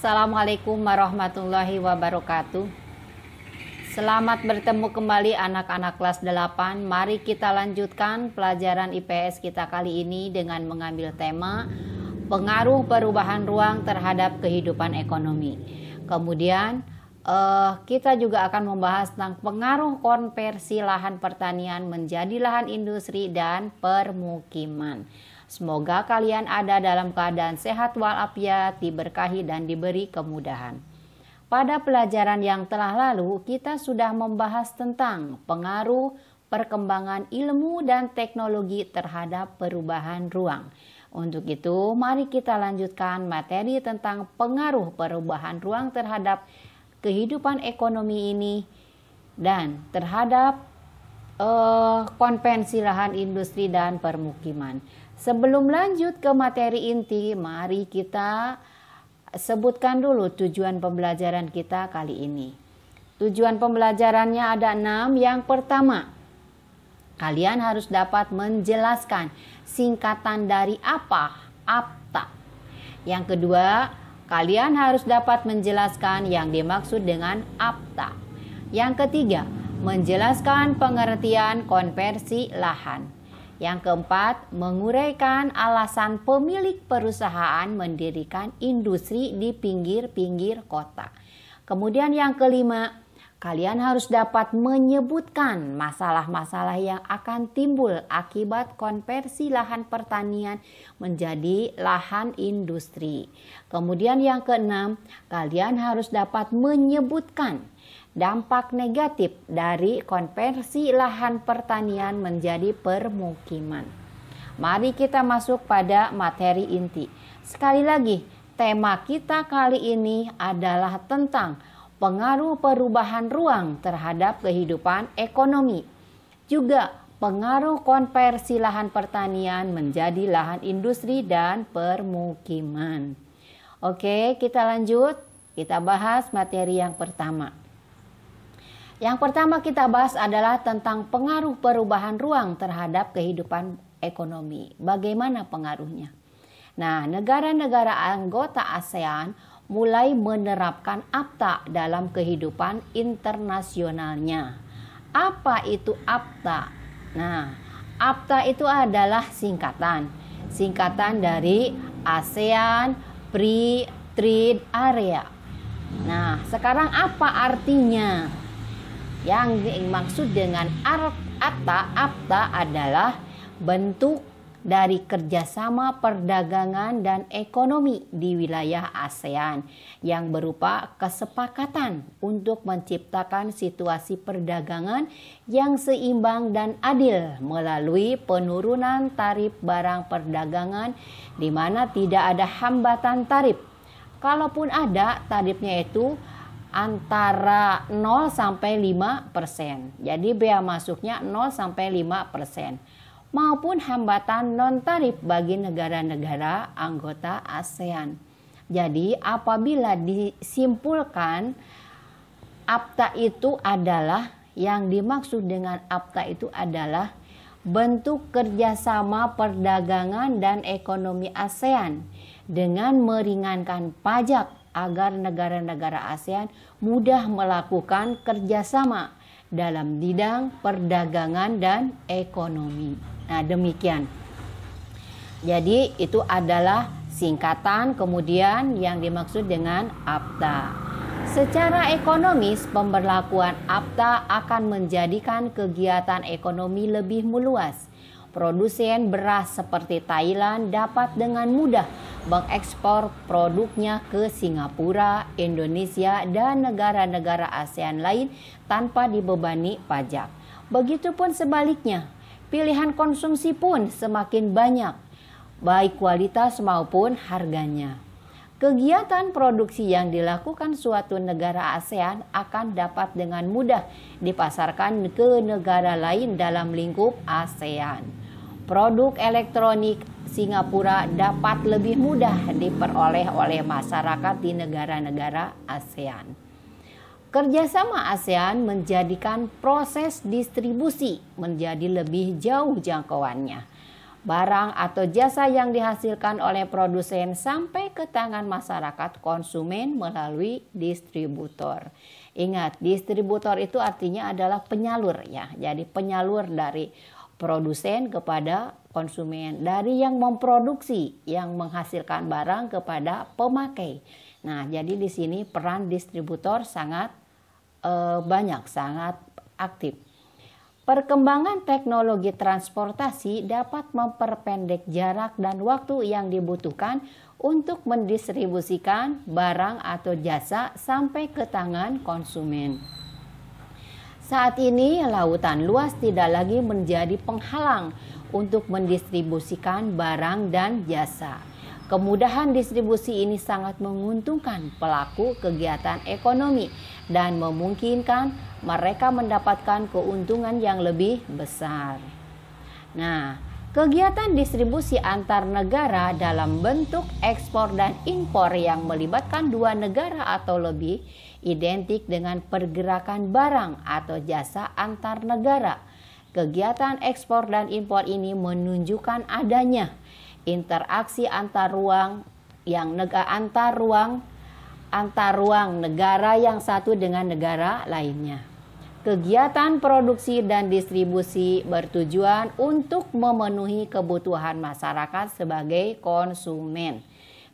Assalamualaikum warahmatullahi wabarakatuh. Selamat bertemu kembali anak-anak kelas 8. Mari kita lanjutkan pelajaran IPS kita kali ini dengan mengambil tema pengaruh perubahan ruang terhadap kehidupan ekonomi. Kemudian Uh, kita juga akan membahas tentang pengaruh konversi lahan pertanian menjadi lahan industri dan permukiman. Semoga kalian ada dalam keadaan sehat walafiat, diberkahi dan diberi kemudahan. Pada pelajaran yang telah lalu, kita sudah membahas tentang pengaruh perkembangan ilmu dan teknologi terhadap perubahan ruang. Untuk itu, mari kita lanjutkan materi tentang pengaruh perubahan ruang terhadap kehidupan ekonomi ini dan terhadap uh, konvensi lahan industri dan permukiman. Sebelum lanjut ke materi inti, mari kita sebutkan dulu tujuan pembelajaran kita kali ini. Tujuan pembelajarannya ada enam. Yang pertama, kalian harus dapat menjelaskan singkatan dari apa, apta. Yang kedua, kalian harus dapat menjelaskan yang dimaksud dengan apta. Yang ketiga, menjelaskan pengertian konversi lahan. Yang keempat, menguraikan alasan pemilik perusahaan mendirikan industri di pinggir-pinggir kota. Kemudian yang kelima, kalian harus dapat menyebutkan masalah-masalah yang akan timbul akibat konversi lahan pertanian menjadi lahan industri. Kemudian yang keenam, kalian harus dapat menyebutkan dampak negatif dari konversi lahan pertanian menjadi permukiman. Mari kita masuk pada materi inti. Sekali lagi, tema kita kali ini adalah tentang pengaruh perubahan ruang terhadap kehidupan ekonomi. Juga pengaruh konversi lahan pertanian menjadi lahan industri dan permukiman. Oke, kita lanjut. Kita bahas materi yang pertama. Yang pertama kita bahas adalah tentang pengaruh perubahan ruang terhadap kehidupan ekonomi. Bagaimana pengaruhnya? Nah, negara-negara anggota ASEAN mulai menerapkan APTA dalam kehidupan internasionalnya. Apa itu APTA? Nah, APTA itu adalah singkatan. Singkatan dari ASEAN Free Trade Area. Nah, sekarang apa artinya? Yang dimaksud dengan ata apta adalah bentuk dari kerjasama perdagangan dan ekonomi di wilayah ASEAN yang berupa kesepakatan untuk menciptakan situasi perdagangan yang seimbang dan adil melalui penurunan tarif barang perdagangan di mana tidak ada hambatan tarif. Kalaupun ada, tarifnya itu antara 0 sampai 5 persen. Jadi bea masuknya 0 sampai 5 persen maupun hambatan non tarif bagi negara-negara anggota ASEAN. Jadi apabila disimpulkan APTA itu adalah yang dimaksud dengan APTA itu adalah bentuk kerjasama perdagangan dan ekonomi ASEAN dengan meringankan pajak agar negara-negara ASEAN mudah melakukan kerjasama dalam bidang perdagangan dan ekonomi. Nah, demikian. Jadi, itu adalah singkatan kemudian yang dimaksud dengan APTA. Secara ekonomis, pemberlakuan APTA akan menjadikan kegiatan ekonomi lebih meluas Produsen beras seperti Thailand dapat dengan mudah mengekspor produknya ke Singapura, Indonesia, dan negara-negara ASEAN lain tanpa dibebani pajak. Begitupun sebaliknya, pilihan konsumsi pun semakin banyak, baik kualitas maupun harganya. Kegiatan produksi yang dilakukan suatu negara ASEAN akan dapat dengan mudah dipasarkan ke negara lain dalam lingkup ASEAN produk elektronik Singapura dapat lebih mudah diperoleh oleh masyarakat di negara-negara ASEAN. Kerjasama ASEAN menjadikan proses distribusi menjadi lebih jauh jangkauannya. Barang atau jasa yang dihasilkan oleh produsen sampai ke tangan masyarakat konsumen melalui distributor. Ingat, distributor itu artinya adalah penyalur ya. Jadi penyalur dari produsen kepada konsumen, dari yang memproduksi yang menghasilkan barang kepada pemakai. Nah, jadi di sini peran distributor sangat e, banyak, sangat aktif. Perkembangan teknologi transportasi dapat memperpendek jarak dan waktu yang dibutuhkan untuk mendistribusikan barang atau jasa sampai ke tangan konsumen. Saat ini, lautan luas tidak lagi menjadi penghalang untuk mendistribusikan barang dan jasa. Kemudahan distribusi ini sangat menguntungkan pelaku kegiatan ekonomi dan memungkinkan mereka mendapatkan keuntungan yang lebih besar. Nah, Kegiatan distribusi antar negara dalam bentuk ekspor dan impor yang melibatkan dua negara atau lebih identik dengan pergerakan barang atau jasa antar negara. Kegiatan ekspor dan impor ini menunjukkan adanya interaksi antar ruang yang negara antar ruang antar ruang negara yang satu dengan negara lainnya. Kegiatan produksi dan distribusi bertujuan untuk memenuhi kebutuhan masyarakat sebagai konsumen.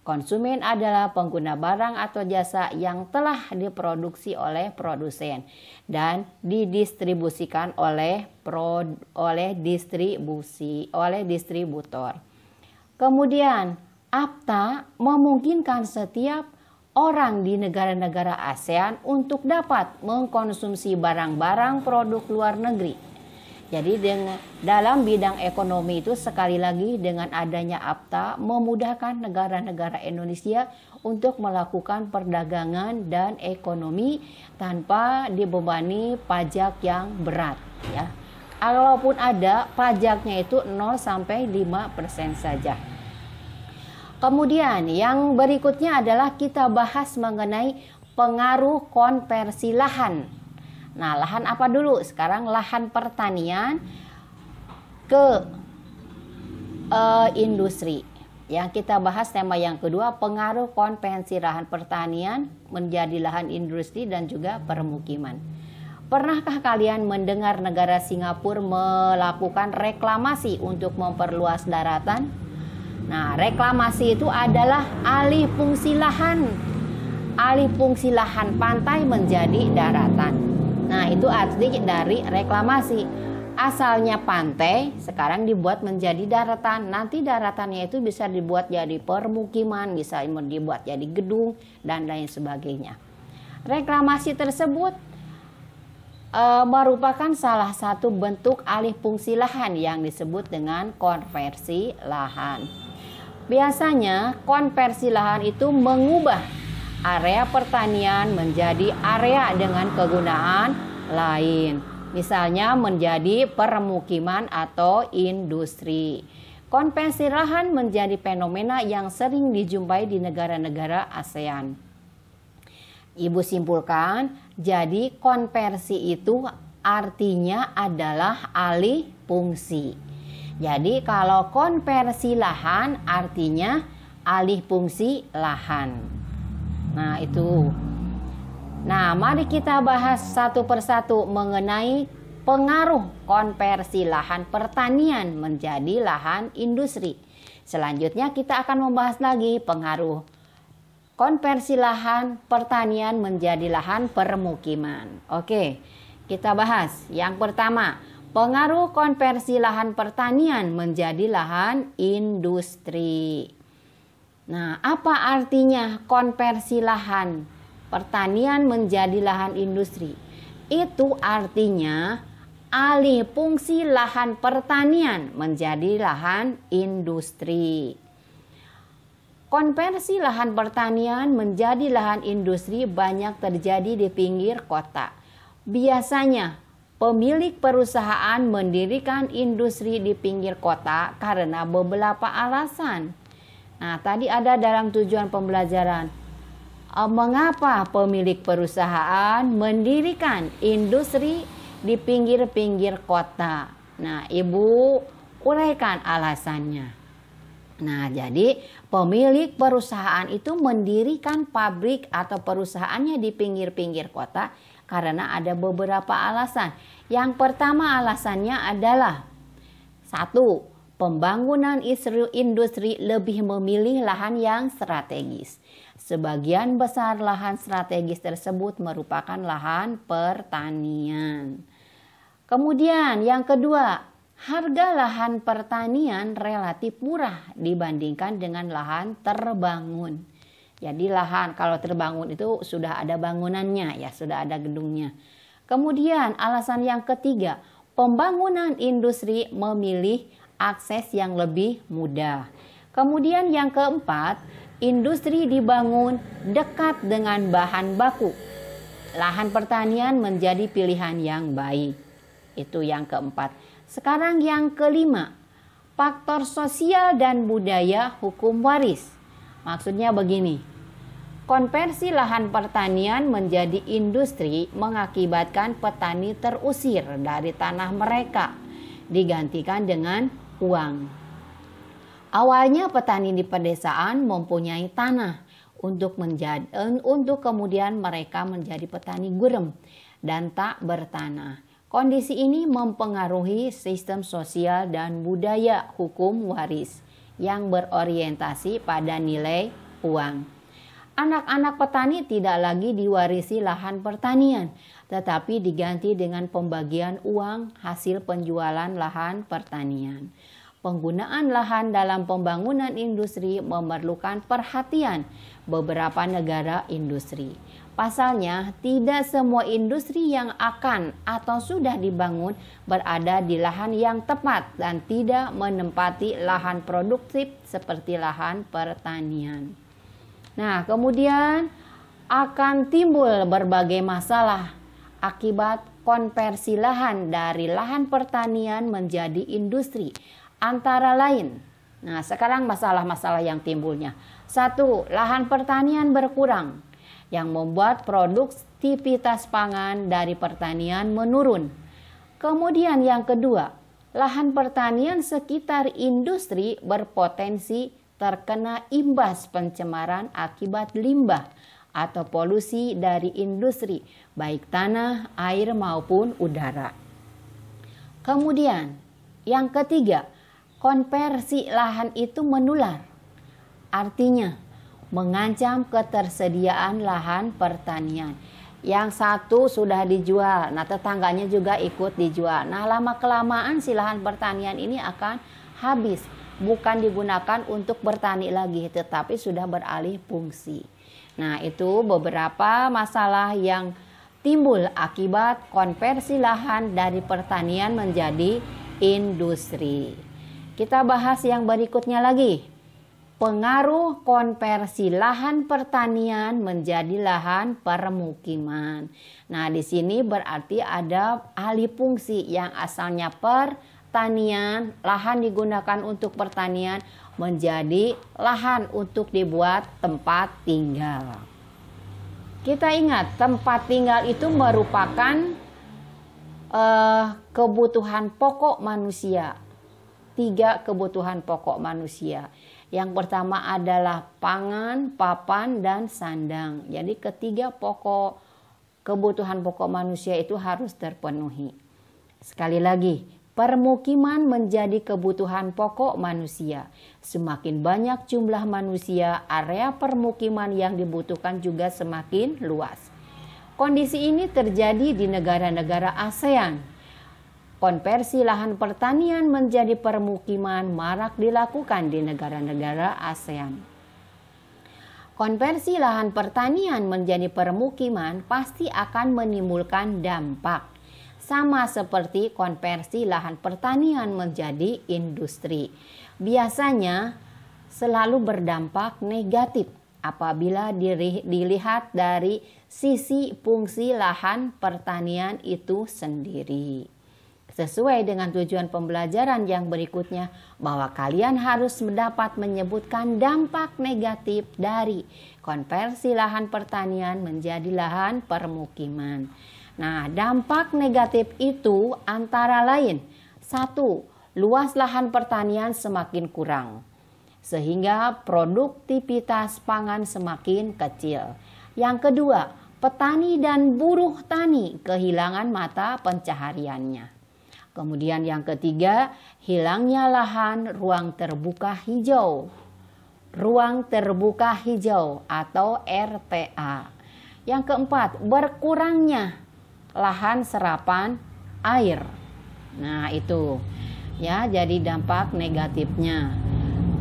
Konsumen adalah pengguna barang atau jasa yang telah diproduksi oleh produsen dan didistribusikan oleh pro, oleh distribusi oleh distributor. Kemudian, APTA memungkinkan setiap orang di negara-negara ASEAN untuk dapat mengkonsumsi barang-barang produk luar negeri. Jadi dengan dalam bidang ekonomi itu sekali lagi dengan adanya APTA memudahkan negara-negara Indonesia untuk melakukan perdagangan dan ekonomi tanpa dibebani pajak yang berat ya. walaupun ada pajaknya itu 0 sampai 5% saja. Kemudian yang berikutnya adalah kita bahas mengenai pengaruh konversi lahan. Nah, lahan apa dulu? Sekarang lahan pertanian ke uh, industri. Yang kita bahas tema yang kedua, pengaruh konversi lahan pertanian menjadi lahan industri dan juga permukiman. Pernahkah kalian mendengar negara Singapura melakukan reklamasi untuk memperluas daratan? Nah, reklamasi itu adalah alih fungsi lahan. Alih fungsi lahan pantai menjadi daratan. Nah, itu arti dari reklamasi. Asalnya pantai, sekarang dibuat menjadi daratan. Nanti daratannya itu bisa dibuat jadi permukiman, bisa dibuat jadi gedung, dan lain sebagainya. Reklamasi tersebut e, merupakan salah satu bentuk alih fungsi lahan yang disebut dengan konversi lahan. Biasanya konversi lahan itu mengubah area pertanian menjadi area dengan kegunaan lain. Misalnya menjadi permukiman atau industri. Konversi lahan menjadi fenomena yang sering dijumpai di negara-negara ASEAN. Ibu simpulkan, jadi konversi itu artinya adalah alih fungsi. Jadi kalau konversi lahan artinya alih fungsi lahan. Nah, itu. Nah, mari kita bahas satu persatu mengenai pengaruh konversi lahan pertanian menjadi lahan industri. Selanjutnya kita akan membahas lagi pengaruh konversi lahan pertanian menjadi lahan permukiman. Oke, kita bahas yang pertama, Pengaruh konversi lahan pertanian menjadi lahan industri. Nah, apa artinya konversi lahan pertanian menjadi lahan industri? Itu artinya alih fungsi lahan pertanian menjadi lahan industri. Konversi lahan pertanian menjadi lahan industri banyak terjadi di pinggir kota. Biasanya Pemilik perusahaan mendirikan industri di pinggir kota karena beberapa alasan. Nah, tadi ada dalam tujuan pembelajaran. Eh, mengapa pemilik perusahaan mendirikan industri di pinggir-pinggir kota? Nah, Ibu uraikan alasannya. Nah, jadi pemilik perusahaan itu mendirikan pabrik atau perusahaannya di pinggir-pinggir kota karena ada beberapa alasan. Yang pertama alasannya adalah satu, pembangunan industri lebih memilih lahan yang strategis. Sebagian besar lahan strategis tersebut merupakan lahan pertanian. Kemudian yang kedua, harga lahan pertanian relatif murah dibandingkan dengan lahan terbangun. Jadi lahan kalau terbangun itu sudah ada bangunannya ya, sudah ada gedungnya. Kemudian alasan yang ketiga, pembangunan industri memilih akses yang lebih mudah. Kemudian yang keempat, industri dibangun dekat dengan bahan baku. Lahan pertanian menjadi pilihan yang baik. Itu yang keempat. Sekarang yang kelima, faktor sosial dan budaya hukum waris. Maksudnya begini, konversi lahan pertanian menjadi industri mengakibatkan petani terusir dari tanah mereka, digantikan dengan uang. Awalnya petani di pedesaan mempunyai tanah untuk menjadi eh, untuk kemudian mereka menjadi petani gurem dan tak bertanah. Kondisi ini mempengaruhi sistem sosial dan budaya hukum waris yang berorientasi pada nilai uang. Anak-anak petani tidak lagi diwarisi lahan pertanian, tetapi diganti dengan pembagian uang hasil penjualan lahan pertanian penggunaan lahan dalam pembangunan industri memerlukan perhatian beberapa negara industri. Pasalnya, tidak semua industri yang akan atau sudah dibangun berada di lahan yang tepat dan tidak menempati lahan produktif seperti lahan pertanian. Nah, kemudian akan timbul berbagai masalah akibat konversi lahan dari lahan pertanian menjadi industri Antara lain, nah sekarang masalah-masalah yang timbulnya. Satu, lahan pertanian berkurang yang membuat produktivitas pangan dari pertanian menurun. Kemudian yang kedua, lahan pertanian sekitar industri berpotensi terkena imbas pencemaran akibat limbah atau polusi dari industri, baik tanah, air, maupun udara. Kemudian, yang ketiga, konversi lahan itu menular. Artinya, mengancam ketersediaan lahan pertanian. Yang satu sudah dijual, nah tetangganya juga ikut dijual. Nah, lama kelamaan si lahan pertanian ini akan habis, bukan digunakan untuk bertani lagi, tetapi sudah beralih fungsi. Nah, itu beberapa masalah yang timbul akibat konversi lahan dari pertanian menjadi industri. Kita bahas yang berikutnya lagi. Pengaruh konversi lahan pertanian menjadi lahan permukiman. Nah, di sini berarti ada alih fungsi yang asalnya pertanian, lahan digunakan untuk pertanian menjadi lahan untuk dibuat tempat tinggal. Kita ingat, tempat tinggal itu merupakan uh, kebutuhan pokok manusia tiga kebutuhan pokok manusia. Yang pertama adalah pangan, papan, dan sandang. Jadi ketiga pokok kebutuhan pokok manusia itu harus terpenuhi. Sekali lagi, permukiman menjadi kebutuhan pokok manusia. Semakin banyak jumlah manusia, area permukiman yang dibutuhkan juga semakin luas. Kondisi ini terjadi di negara-negara ASEAN Konversi lahan pertanian menjadi permukiman marak dilakukan di negara-negara ASEAN. Konversi lahan pertanian menjadi permukiman pasti akan menimbulkan dampak, sama seperti konversi lahan pertanian menjadi industri. Biasanya selalu berdampak negatif apabila dilihat dari sisi fungsi lahan pertanian itu sendiri sesuai dengan tujuan pembelajaran yang berikutnya, bahwa kalian harus mendapat menyebutkan dampak negatif dari konversi lahan pertanian menjadi lahan permukiman. Nah, dampak negatif itu antara lain: satu, luas lahan pertanian semakin kurang, sehingga produktivitas pangan semakin kecil. Yang kedua, petani dan buruh tani kehilangan mata pencahariannya. Kemudian yang ketiga, hilangnya lahan ruang terbuka hijau. Ruang terbuka hijau atau RTA. Yang keempat, berkurangnya lahan serapan air. Nah, itu ya jadi dampak negatifnya.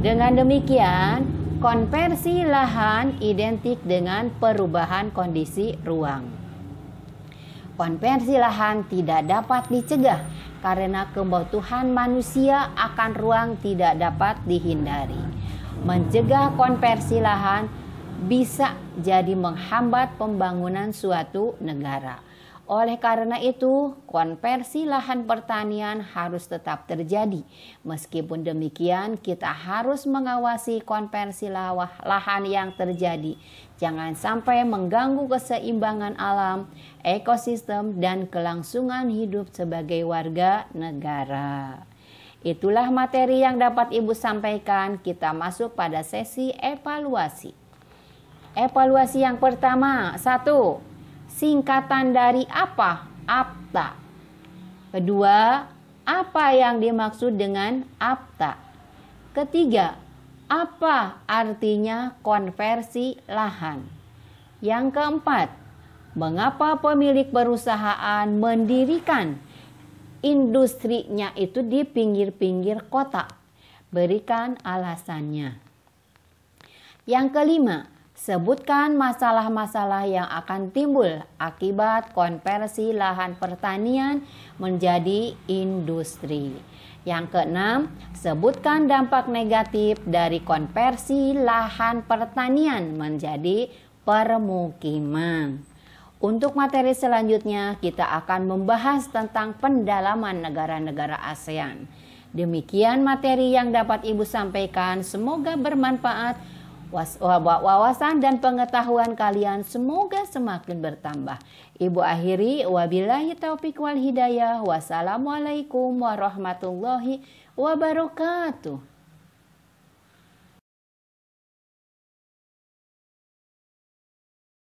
Dengan demikian, konversi lahan identik dengan perubahan kondisi ruang. Konversi lahan tidak dapat dicegah karena kebutuhan manusia akan ruang tidak dapat dihindari. Mencegah konversi lahan bisa jadi menghambat pembangunan suatu negara. Oleh karena itu, konversi lahan pertanian harus tetap terjadi. Meskipun demikian, kita harus mengawasi konversi lahan yang terjadi. Jangan sampai mengganggu keseimbangan alam, ekosistem, dan kelangsungan hidup sebagai warga negara. Itulah materi yang dapat Ibu sampaikan. Kita masuk pada sesi evaluasi. Evaluasi yang pertama, satu, singkatan dari apa? Apta. Kedua, apa yang dimaksud dengan apta? Ketiga, apa artinya konversi lahan? Yang keempat, mengapa pemilik perusahaan mendirikan industrinya itu di pinggir-pinggir kota? Berikan alasannya. Yang kelima, Sebutkan masalah-masalah yang akan timbul akibat konversi lahan pertanian menjadi industri. Yang keenam, sebutkan dampak negatif dari konversi lahan pertanian menjadi permukiman. Untuk materi selanjutnya, kita akan membahas tentang pendalaman negara-negara ASEAN. Demikian materi yang dapat Ibu sampaikan, semoga bermanfaat Wawasan dan pengetahuan kalian semoga semakin bertambah. Ibu akhiri, wabillahi taufiq wal hidayah. Wassalamualaikum warahmatullahi wabarakatuh.